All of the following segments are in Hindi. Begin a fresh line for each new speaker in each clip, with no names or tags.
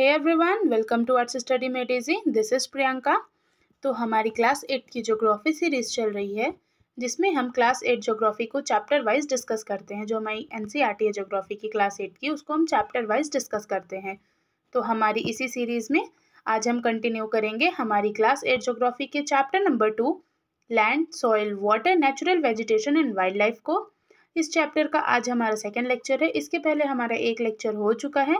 hey everyone welcome to arts study mate easy this is Priyanka तो हमारी क्लास एट की जोग्राफी सीरीज चल रही है जिसमें हम क्लास एट जोग्राफी को चैप्टर वाइज डिस्कस करते हैं जो हमारी N C R T A geography की क्लास एट की उसको हम चैप्टर वाइज डिस्कस करते हैं तो हमारी इसी सीरीज़ में आज हम कंटिन्यू करेंगे हमारी क्लास एट जोग्राफी के chapter number two land soil water natural vegetation and wildlife को इस चैप्टर का आज हमारा सेकेंड लेक्चर है इसके पहले हमारा एक लेक्चर हो चुका है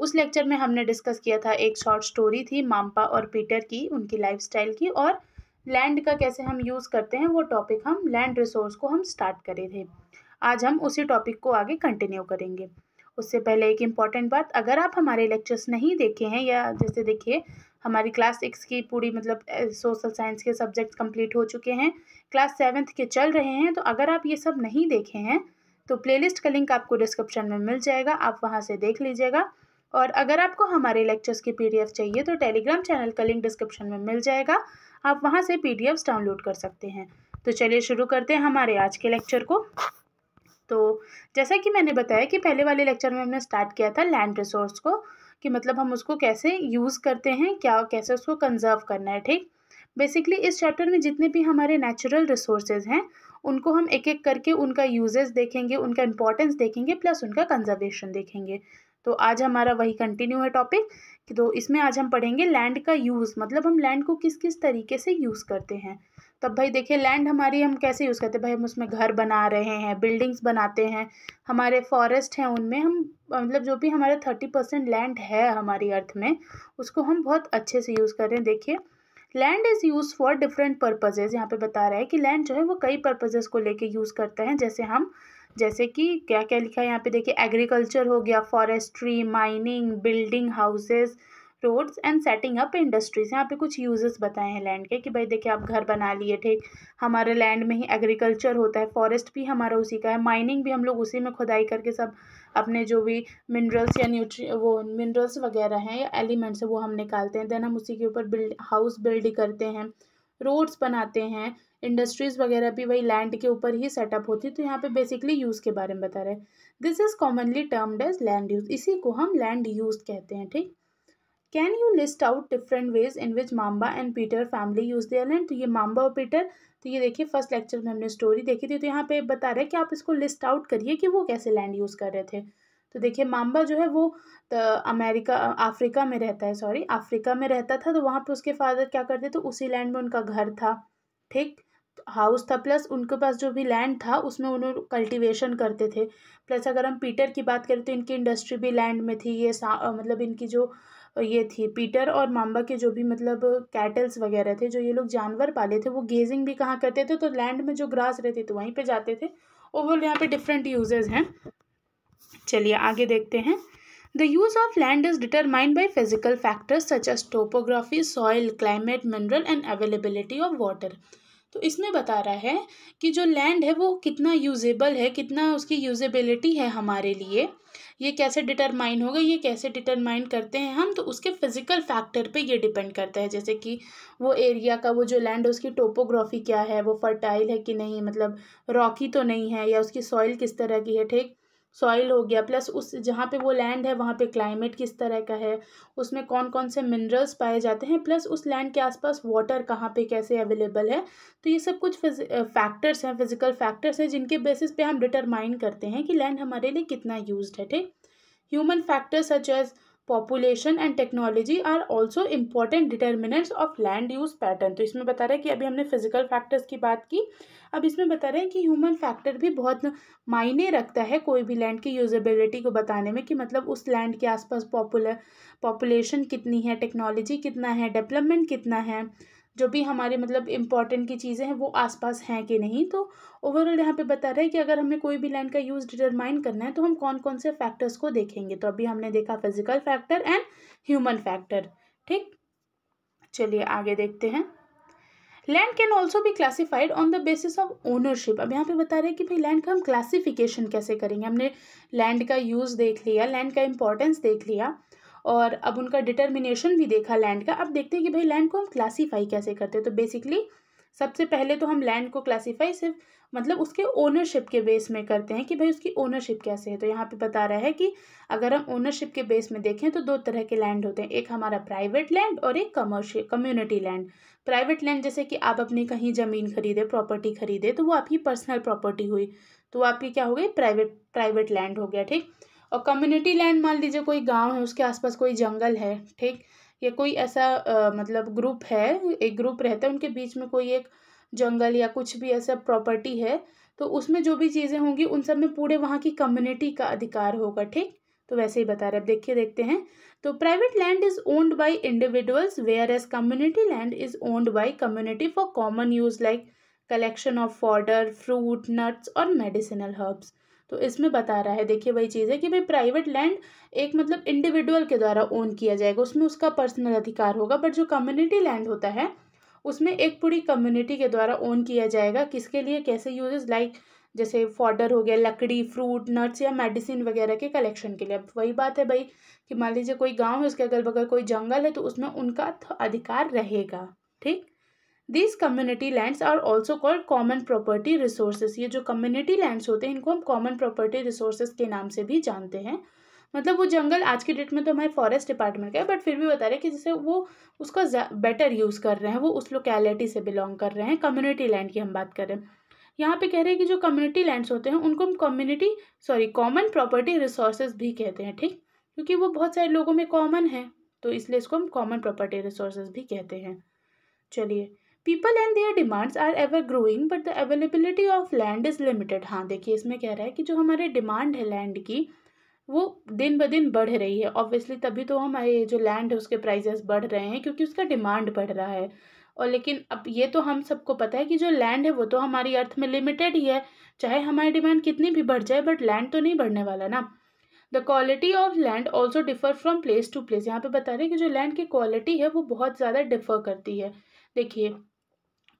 उस लेक्चर में हमने डिस्कस किया था एक शॉर्ट स्टोरी थी मामपा और पीटर की उनकी लाइफ की और लैंड का कैसे हम यूज़ करते हैं वो टॉपिक हम लैंड रिसोर्स को हम स्टार्ट करे थे आज हम उसी टॉपिक को आगे कंटिन्यू करेंगे उससे पहले एक इम्पॉर्टेंट बात अगर आप हमारे लेक्चर्स नहीं देखे हैं या जैसे देखिए हमारी क्लास सिक्स की पूरी मतलब सोशल साइंस के सब्जेक्ट कंप्लीट हो चुके हैं क्लास सेवन्थ के चल रहे हैं तो अगर आप ये सब नहीं देखे हैं तो प्लेलिस्ट का लिंक आपको डिस्क्रिप्शन में मिल जाएगा आप वहाँ से देख लीजिएगा और अगर आपको हमारे लेक्चर्स की पीडीएफ चाहिए तो टेलीग्राम चैनल का लिंक डिस्क्रिप्शन में मिल जाएगा आप वहाँ से पीडीएफ्स डाउनलोड कर सकते हैं तो चलिए शुरू करते हैं हमारे आज के लेक्चर को तो जैसा कि मैंने बताया कि पहले वाले लेक्चर में हमने स्टार्ट किया था लैंड रिसोर्स को कि मतलब हम उसको कैसे यूज़ करते हैं क्या कैसे उसको कंजर्व करना है ठीक बेसिकली इस चैप्टर में जितने भी हमारे नेचुरल रिसोर्सेज हैं उनको हम एक एक करके उनका यूजेस देखेंगे उनका इंपॉर्टेंस देखेंगे प्लस उनका कंजर्वेशन देखेंगे तो आज हमारा वही कंटिन्यू है टॉपिक कि तो इसमें आज हम पढ़ेंगे लैंड का यूज़ मतलब हम लैंड को किस किस तरीके से यूज़ करते हैं तब भाई देखिए लैंड हमारी हम कैसे यूज़ करते हैं भाई हम उसमें घर बना रहे हैं बिल्डिंग्स बनाते हैं हमारे फॉरेस्ट हैं उनमें हम मतलब जो भी हमारे थर्टी परसेंट लैंड है हमारी अर्थ में उसको हम बहुत अच्छे से यूज़ कर रहे हैं देखिए land is use for different purposes यहाँ पे बता रहा है कि लैंड जो है वो कई पर्पजेज़ को लेके यूज़ करते हैं जैसे हम जैसे कि क्या क्या लिखा है यहाँ पे देखिए एग्रीकल्चर हो गया forestry mining building houses roads and setting up industries यहाँ पे कुछ यूजेस बताए हैं लैंड के कि भाई देखिए आप घर बना लिए ठीक हमारे लैंड में ही एग्रीकल्चर होता है फॉरेस्ट भी हमारा उसी का है माइनिंग भी हम लोग उसी में खुदाई करके सब अपने जो भी मिनरल्स या न्यूट्री वो मिनरल्स वगैरह हैं या एलिमेंट्स हैं वो हम निकालते हैं देन हम उसी के ऊपर बिल्ड हाउस बिल्ड करते हैं रोड्स बनाते हैं इंडस्ट्रीज़ वगैरह भी वही लैंड के ऊपर ही सेटअप होती तो यहाँ पे बेसिकली यूज़ के बारे में बता रहे हैं this is commonly termed as land use इसी को हम लैंड यूज़ कहते हैं ठीक can you list out different ways in which Mamba and Peter family use the land तो ये मामबा और पीटर तो ये देखिए फर्स्ट लेक्चर में हमने स्टोरी देखी थी तो यहाँ पे बता रहे हैं कि आप इसको लिस्ट आउट करिए कि वो कैसे लैंड यूज़ कर रहे थे तो देखिए माम्बा जो है वो अमेरिका अफ्रीका में रहता है सॉरी अफ्रीका में रहता था तो वहाँ पे उसके फादर क्या करते थे तो उसी लैंड में उनका घर था ठीक हाउस था प्लस उनके पास जो भी लैंड था उसमें उन्होंने कल्टीवेशन करते थे प्लस अगर हम पीटर की बात करें तो इनकी इंडस्ट्री भी लैंड में थी ये सा मतलब इनकी जो ये थी पीटर और माम्बा के जो भी मतलब कैटल्स वगैरह थे जो ये लोग जानवर पाले थे वो गेजिंग भी कहाँ करते थे तो लैंड में जो ग्रास रहती तो वहीं पर जाते थे ओवरऑल यहाँ पर डिफरेंट यूजेज हैं चलिए आगे देखते हैं the use of land is determined by physical factors such as topography soil climate mineral and availability of water तो इसमें बता रहा है कि जो लैंड है वो कितना यूजेबल है कितना उसकी यूजेबिलिटी है हमारे लिए ये कैसे डिटरमाइन होगा ये कैसे डिटरमाइन करते हैं हम तो उसके फिजिकल फैक्टर पे ये डिपेंड करता है जैसे कि वो एरिया का वो जो लैंड है उसकी टोपोग्राफी क्या है वो फर्टाइल है कि नहीं मतलब रॉकी तो नहीं है या उसकी सॉइल किस तरह की है ठीक सॉइल हो गया प्लस उस जहाँ पे वो लैंड है वहाँ पे क्लाइमेट किस तरह का है उसमें कौन कौन से मिनरल्स पाए जाते हैं प्लस उस लैंड के आसपास वाटर कहाँ पे कैसे अवेलेबल है तो ये सब कुछ फैक्टर्स हैं फिजिकल फैक्टर्स हैं जिनके बेसिस पे हम डिटरमाइन करते हैं कि लैंड हमारे लिए कितना यूज है ठीक human factors such as population and technology are also important determinants of land use pattern तो इसमें बता रहे हैं कि अभी हमने फिजिकल फैक्टर्स की बात की अब इसमें बता रहे हैं कि ह्यूमन फैक्टर भी बहुत मायने रखता है कोई भी लैंड की यूजबिलिटी को बताने में कि मतलब उस लैंड के आसपास पॉपुलर पॉपुलेशन कितनी है टेक्नोलॉजी कितना है डेवलपमेंट कितना है जो भी हमारे मतलब इम्पॉर्टेंट की चीज़ें हैं वो आसपास हैं कि नहीं तो ओवरऑल यहाँ पे बता रहा है कि अगर हमें कोई भी लैंड का यूज़ डिटरमाइन करना है तो हम कौन कौन से फैक्टर्स को देखेंगे तो अभी हमने देखा physical factor and human factor ठीक चलिए आगे देखते हैं लैंड कैन ऑल्सो भी classified on the basis of ownership अब यहाँ पे बता रहे हैं कि भाई लैंड का हम क्लासीफिकेशन कैसे करेंगे हमने लैंड का यूज़ देख लिया लैंड का इम्पोर्टेंस देख लिया और अब उनका डिटर्मिनेशन भी देखा लैंड का अब देखते हैं कि भाई लैंड को हम क्लासीफाई कैसे करते हैं तो बेसिकली सबसे पहले तो हम लैंड को क्लासीफाई सिर्फ मतलब उसके ओनरशिप के बेस में करते हैं कि भाई उसकी ओनरशिप कैसे है तो यहाँ पे बता रहा है कि अगर हम ओनरशिप के बेस में देखें तो दो तरह के लैंड होते हैं एक हमारा प्राइवेट लैंड और एक commercial community land private land जैसे कि आप अपनी कहीं ज़मीन खरीदे प्रॉपर्टी खरीदे तो वो आपकी पर्सनल प्रॉपर्टी हुई तो आपकी क्या हो गई प्राइवेट प्राइवेट लैंड हो गया ठीक और कम्युनिटी लैंड मान लीजिए कोई गांव है उसके आसपास कोई जंगल है ठीक या कोई ऐसा आ, मतलब ग्रुप है एक ग्रुप रहता है उनके बीच में कोई एक जंगल या कुछ भी ऐसा प्रॉपर्टी है तो उसमें जो भी चीज़ें होंगी उन सब में पूरे वहाँ की कम्युनिटी का अधिकार होगा ठीक तो वैसे ही बता रहे अब देखिए देखते हैं तो private land is owned by individuals whereas community land is owned by community for common use like collection of fodder fruit nuts और मेडिसिनल हर्ब्स तो इसमें बता रहा है देखिए वही चीज़ है कि भाई प्राइवेट लैंड एक मतलब इंडिविजुअल के द्वारा ओन किया जाएगा उसमें उसका पर्सनल अधिकार होगा बट जो कम्युनिटी लैंड होता है उसमें एक पूरी कम्युनिटी के द्वारा ओन किया जाएगा किसके लिए कैसे यूजेस लाइक जैसे फॉडर हो गया लकड़ी फ्रूट नट्स या मेडिसिन वगैरह के कलेक्शन के लिए अब वही बात है भाई कि मान लीजिए कोई गांव है उसके अगल बगल कोई जंगल है तो उसमें उनका अधिकार रहेगा ठीक these community lands are also called common property resources ये जो कम्युनिटी लैंड्स होते हैं इनको हम कॉमन प्रॉपर्टी रिसोर्सेज के नाम से भी जानते हैं मतलब वो जंगल आज के डेट में तो हमारे फॉरेस्ट डिपार्टमेंट का है बट फिर भी बता रहे हैं कि जैसे वो उसका बेटर यूज़ कर रहे हैं वो उस लोकेलेटी से बिलोंग कर रहे हैं कम्युनिटी लैंड की हम बात करें यहाँ पे कह रहे हैं कि जो कम्युनिटी लैंड्स होते हैं उनको हम community sorry common property resources भी कहते हैं ठीक क्योंकि वो बहुत सारे लोगों में कॉमन है तो इसलिए इसको हम कॉमन प्रॉपर्टी रिसोर्सेज भी कहते हैं चलिए people and their demands are ever growing but the availability of land is limited हाँ देखिए इसमें कह रहा है कि जो हमारे डिमांड है लैंड की वो दिन ब दिन बढ़ रही है ऑब्वियसली तभी तो हमारे जो लैंड है उसके प्राइजेस बढ़ रहे हैं क्योंकि उसका डिमांड बढ़ रहा है और लेकिन अब ये तो हम सबको पता है कि जो लैंड है वो तो हमारी अर्थ में लिमिटेड ही है चाहे हमारी डिमांड कितनी भी बढ़ जाए बट लैंड तो नहीं बढ़ने वाला ना the quality of land also differ from place to place यहाँ पे बता रहे हैं कि जो लैंड की क्वालिटी है वो बहुत ज़्यादा डिफर करती है देखिए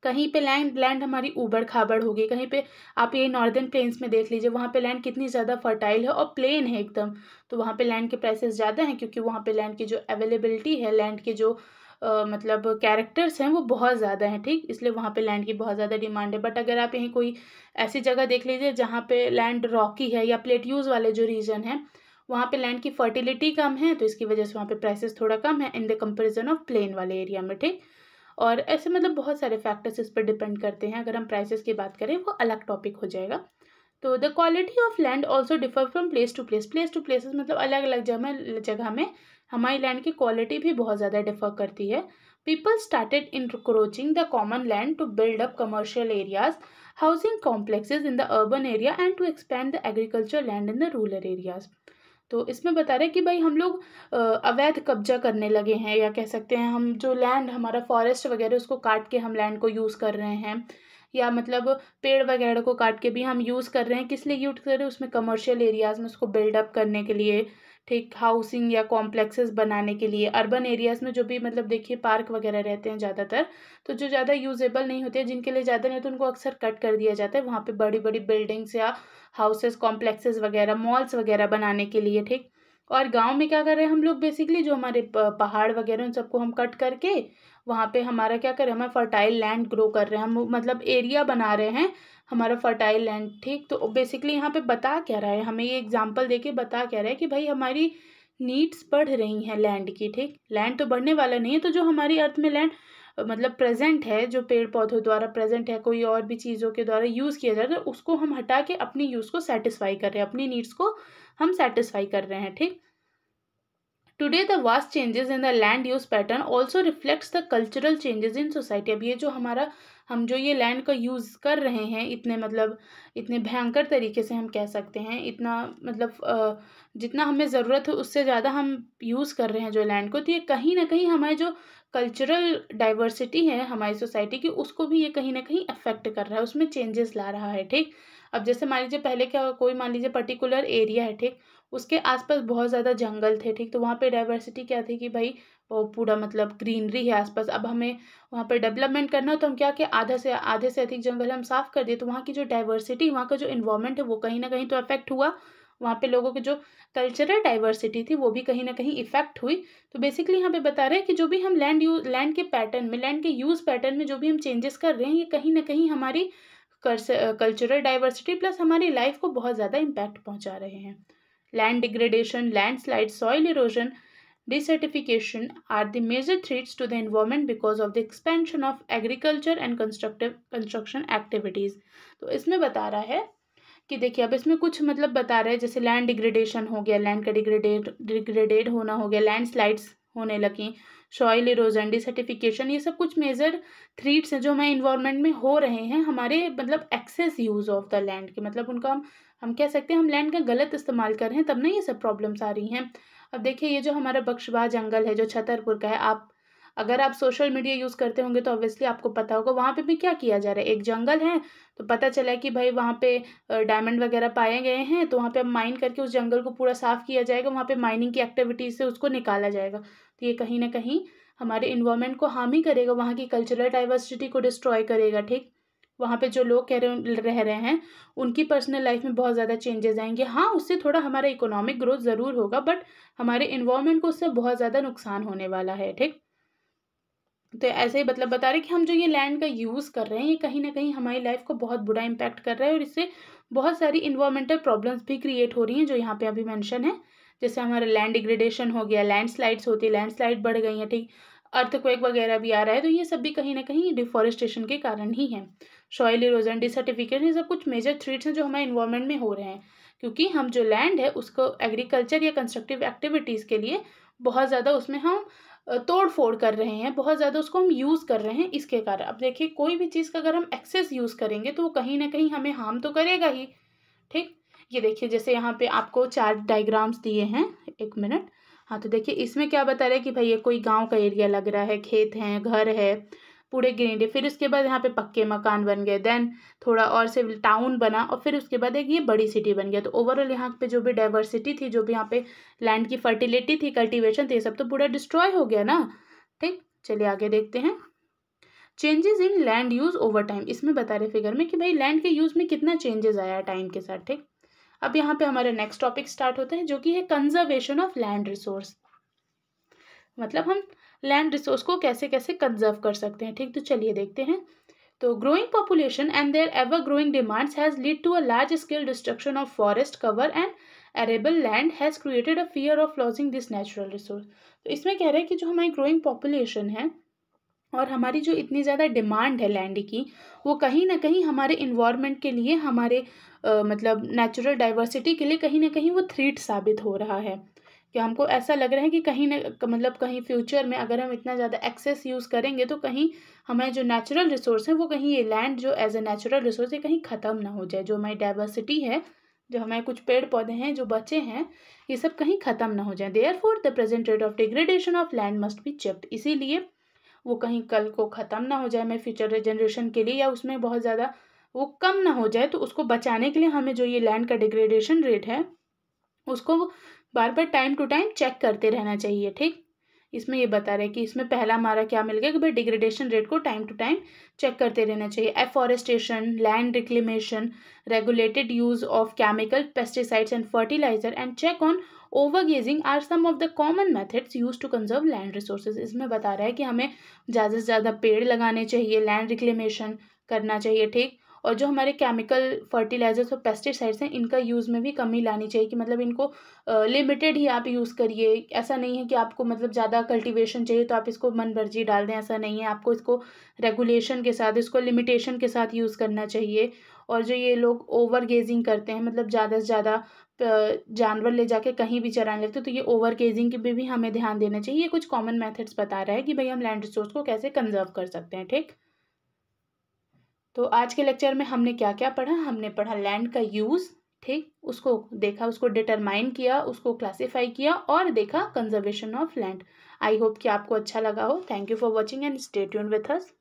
कहीं पे लैंड लैंड हमारी उबड़ खाबड़ होगी कहीं पे आप ये नॉर्दर्न प्लेन्स में देख लीजिए वहाँ पे लैंड कितनी ज़्यादा फर्टाइल है और प्लेन है एकदम तो वहाँ पे लैंड के प्राइसेस ज़्यादा हैं क्योंकि वहाँ पे लैंड की जो अवेलेबिलिटी है लैंड के जो आ, मतलब कैरेक्टर्स हैं वो बहुत ज़्यादा हैं ठीक इसलिए वहाँ पर लैंड की बहुत ज़्यादा डिमांड है बट अगर आप यहीं कोई ऐसी जगह देख लीजिए जहाँ पर लैंड रॉकी है या प्लेट्यूज़ वाले जो रीजन है वहाँ पे लैंड की फर्टिलिटी कम है तो इसकी वजह से वहाँ पे प्राइसेस थोड़ा कम है in the comparison of plain वाले एरिया में ठीक और ऐसे मतलब बहुत सारे फैक्टर्स इस पर डिपेंड करते हैं अगर हम प्राइसेस की बात करें वो अलग टॉपिक हो जाएगा तो the quality of land also differ from place to place place to places मतलब अलग अलग जगह जगह में हमारी लैंड की क्वालिटी भी बहुत ज़्यादा डिफर करती है people started encroaching the common land to build up commercial areas housing complexes in the urban area and to expand the agriculture land in the rural areas तो इसमें बता रहे हैं कि भाई हम लोग अवैध कब्जा करने लगे हैं या कह सकते हैं हम जो लैंड हमारा फॉरेस्ट वगैरह उसको काट के हम लैंड को यूज़ कर रहे हैं या मतलब पेड़ वगैरह को काट के भी हम यूज़ कर रहे हैं किस लिए यूज़ कर रहे हैं उसमें कमर्शियल एरियाज़ में उसको बिल्डअप करने के लिए ठीक हाउसिंग या कॉम्प्लेक्सेस बनाने के लिए अर्बन एरियाज़ में जो भी मतलब देखिए पार्क वगैरह रहते हैं ज़्यादातर तो जो ज़्यादा यूजेबल नहीं होते हैं जिनके लिए ज़्यादा नहीं तो उनको अक्सर कट कर दिया जाता है वहाँ पर बड़ी बड़ी बिल्डिंग्स या हाउसेस कॉम्प्लेक्सेस वगैरह मॉल्स वगैरह बनाने के लिए ठीक और गाँव में क्या कर रहे हैं हम लोग बेसिकली जो हमारे पहाड़ वगैरह उन सबको हम कट करके वहाँ पर हमारा क्या कर रहे हैं हमें फर्टाइल लैंड ग्रो कर रहे हैं हम मतलब एरिया बना रहे हैं हमारा फर्टाइल लैंड ठीक तो बेसिकली यहाँ पे बता क्या रहा है हमें ये एग्जांपल देके बता क्या रहा है कि भाई हमारी नीड्स बढ़ रही हैं लैंड की ठीक लैंड तो बढ़ने वाला नहीं है तो जो हमारी अर्थ में लैंड मतलब प्रेजेंट है जो पेड़ पौधों द्वारा प्रेजेंट है कोई और भी चीज़ों के द्वारा यूज़ किया जा रहा है तो उसको हम हटा के अपनी यूज़ को सेटिस्फाई कर रहे हैं अपनी नीड्स को हम सेटिस्फाई कर रहे हैं ठीक today the vast changes in the land use pattern also reflects the cultural changes in society अब ये जो हमारा हम जो ये लैंड का यूज़ कर रहे हैं इतने मतलब इतने भयंकर तरीके से हम कह सकते हैं इतना मतलब जितना हमें ज़रूरत है उससे ज़्यादा हम यूज़ कर रहे हैं जो लैंड को तो ये कहीं ना कहीं हमारे जो कल्चरल डाइवर्सिटी है हमारी सोसाइटी की उसको भी ये कहीं ना कहीं अफेक्ट कर रहा है उसमें चेंजेस ला रहा है ठीक अब जैसे मान लीजिए पहले क्या कोई मान लीजिए पर्टिकुलर एरिया है ठीक उसके आसपास बहुत ज़्यादा जंगल थे ठीक तो वहाँ पे डाइवर्सिटी क्या थी कि भाई वो पूरा मतलब ग्रीनरी है आसपास अब हमें वहाँ पे डेवलपमेंट करना हो तो हम क्या कि आधा से आधे से अधिक जंगल हम साफ़ कर दिए तो वहाँ की जो डाइवर्सिटी वहाँ का जो इन्वायरमेंट है वो कहीं ना कहीं तो अफेक्ट हुआ वहाँ पे लोगों की जो कल्चरल डाइवर्सिटी थी वो भी कहीं ना कहीं इफेक्ट हुई तो बेसिकली यहाँ पे बता रहे हैं कि जो भी हम लैंड यूज लैंड के पैटर्न में लैंड के यूज़ पैटर्न में जो भी हम चेंजेस कर रहे हैं ये कहीं ना कहीं हमारी कल्चरल डाइवर्सिटी प्लस हमारी लाइफ को बहुत ज़्यादा इम्पैक्ट पहुँचा रहे हैं land degradation landslide soil erosion desertification are the major threats to the environment because of the expansion of agriculture and constructive construction activities तो इसमें बता रहा है कि देखिए अब इसमें कुछ मतलब बता रहे हैं जैसे लैंड डिग्रेडेशन हो गया लैंड का डिग्रेडेड डिग्रेडेड होना हो गया लैंड स्लाइड्स होने लगें सॉइल इरोजन डिसर्टिफिकेशन ये सब कुछ मेजर थ्रीट्स हैं जो हमारे इन्वायरमेंट में हो रहे हैं हमारे मतलब excess use of the land के मतलब उनका हम हम कह सकते हैं हम लैंड का गलत इस्तेमाल कर रहे हैं तब ना ये सब प्रॉब्लम्स आ रही हैं अब देखिए ये जो हमारा बख्शवा जंगल है जो छतरपुर का है आप अगर आप सोशल मीडिया यूज़ करते होंगे तो ऑब्वियसली आपको पता होगा वहाँ पे भी क्या किया जा रहा है एक जंगल है तो पता चला है कि भाई वहाँ पे डायमंड वगैरह पाए गए हैं तो वहाँ पे अब माइन करके उस जंगल को पूरा साफ़ किया जाएगा वहाँ पे माइनिंग की एक्टिविटीज़ से उसको निकाला जाएगा तो ये कहीं ना कहीं हमारे इन्वामेंट को हार्म ही करेगा वहाँ की कल्चरल डाइवर्सिटी को डिस्ट्रॉय करेगा ठीक वहाँ पे जो लोग कह रहे रह रहे हैं उनकी पर्सनल लाइफ में बहुत ज़्यादा चेंजेस आएंगे हाँ उससे थोड़ा हमारा इकोनॉमिक ग्रोथ ज़रूर होगा बट हमारे इन्वामेंट को उससे बहुत ज़्यादा नुकसान होने वाला है ठीक तो ऐसे ही मतलब बता रहे कि हम जो ये लैंड का यूज़ कर रहे हैं ये कहीं ना कहीं हमारी लाइफ को बहुत बुरा इम्पैक्ट कर रहा है और इससे बहुत सारी इन्वामेंटल प्रॉब्लम्स भी क्रिएट हो रही हैं जो यहाँ पर अभी मैंशन है जैसे हमारा लैंड डिग्रेडेशन हो गया लैंडस्लाइड्स होती है लैंडस्लाइड बढ़ गई हैं ठीक अर्थक्वेक वगैरह भी आ रहा है तो ये सब भी कहीं ना कहीं डिफॉरेस्टेशन के कारण ही है सॉयल इरोजन डिसर्टिफिकेशन ये सब कुछ मेजर थ्रीट्स हैं जो हमारे इन्वायरमेंट में हो रहे हैं क्योंकि हम जो लैंड है उसको एग्रीकल्चर या कंस्ट्रक्टिव एक्टिविटीज़ के लिए बहुत ज़्यादा उसमें हम तोड़ फोड़ कर रहे हैं बहुत ज़्यादा उसको हम यूज़ कर रहे हैं इसके कारण अब देखिए कोई भी चीज़ का अगर हम एक्सेस यूज़ करेंगे तो वो कहीं ना कहीं हमें हार्म तो करेगा ही ठीक ये देखिए जैसे यहाँ पे आपको चार डायग्राम्स दिए हैं एक मिनट हाँ तो देखिए इसमें क्या बता रहे कि भाई ये कोई गांव का एरिया लग रहा है खेत हैं घर है पूरे ग्रीनरी फिर उसके बाद यहाँ पे पक्के मकान बन गए देन थोड़ा और से टाउन बना और फिर उसके बाद एक ये बड़ी सिटी बन गया तो ओवरऑल यहाँ पे जो भी डाइवर्सिटी थी जो भी यहाँ पे लैंड की फर्टिलिटी थी कल्टिवेशन थी ये सब तो पूरा डिस्ट्रॉय हो गया ना ठीक चलिए आगे देखते हैं changes in land use over time इसमें बता रहे फिगर में कि भाई लैंड के यूज़ में कितना चेंजेस आया टाइम के साथ ठीक अब यहाँ पे हमारा नेक्स्ट टॉपिक स्टार्ट होते हैं जो कि है कंजर्वेशन ऑफ लैंड रिसोर्स मतलब हम लैंड रिसोर्स को कैसे कैसे कंजर्व कर सकते हैं ठीक तो चलिए देखते हैं तो growing population and their ever growing demands has lead to a large scale destruction of forest cover and arable land has created a fear of losing this natural resource तो इसमें कह रहे हैं कि जो हमारी ग्रोइंग पॉपुलेशन है और हमारी जो इतनी ज़्यादा डिमांड है लैंड की वो कहीं ना कहीं हमारे इन्वायरमेंट के लिए हमारे आ, मतलब नेचुरल डाइवर्सिटी के लिए कहीं ना कहीं वो थ्रीट साबित हो रहा है कि हमको ऐसा लग रहा है कि कहीं ना मतलब कहीं फ्यूचर में अगर हम इतना ज़्यादा एक्सेस यूज़ करेंगे तो कहीं हमारे जो नेचुरल रिसोर्स हैं वो कहीं ये लैंड जो एज ए नेचुरल रिसोर्स है कहीं ख़त्म ना हो जाए जो हमारी डाइवर्सिटी है जो हमारे कुछ पेड़ पौधे हैं जो बचे हैं ये सब कहीं ख़त्म ना हो जाए therefore the present rate of degradation of land must be checked इसीलिए वो कहीं कल को ख़त्म ना हो जाए मैं फ्यूचर जनरेशन के लिए या उसमें बहुत ज़्यादा वो कम ना हो जाए तो उसको बचाने के लिए हमें जो ये लैंड का डिग्रेडेशन रेट है उसको बार बार टाइम टू टाइम चेक करते रहना चाहिए ठीक इसमें ये बता रहे हैं कि इसमें पहला हमारा क्या मिल गया कि भाई डिग्रेडेशन रेट को टाइम टू टाइम चेक करते रहना चाहिए afforestation land reclamation regulated use of chemical pesticides and fertilizer and check on overgrazing are some of the common methods use to conserve land resources इसमें बता रहा है कि हमें ज़्यादा से ज़्यादा पेड़ लगाने चाहिए लैंड रिक्लेमेशन करना चाहिए ठीक और जो हमारे केमिकल फर्टिलाइजर्स और पेस्टिसाइड्स हैं इनका यूज़ में भी कमी लानी चाहिए कि मतलब इनको लिमिटेड ही आप यूज़ करिए ऐसा नहीं है कि आपको मतलब ज़्यादा कल्टिवेशन चाहिए तो आप इसको मन भर्जी डाल दें ऐसा नहीं है आपको इसको रेगुलेशन के साथ इसको लिमिटेशन के साथ यूज़ करना चाहिए और जो ये लोग ओवर गेजिंग करते हैं मतलब ज़्यादा से ज़्यादा जानवर ले जाके कहीं भी चराने लगते तो ये ओवर गेजिंग पे भी हमें ध्यान देना चाहिए ये कुछ कॉमन मेथड्स बता रहा है कि भाई हम लैंड रिसोर्स को कैसे कंजर्व कर सकते हैं ठीक तो आज के लेक्चर में हमने क्या क्या पढ़ा हमने पढ़ा लैंड का यूज़ ठीक उसको देखा उसको डिटरमाइन किया उसको क्लासीफाई किया और देखा conservation of land I hope कि आपको अच्छा लगा हो thank you for watching and stay tuned with us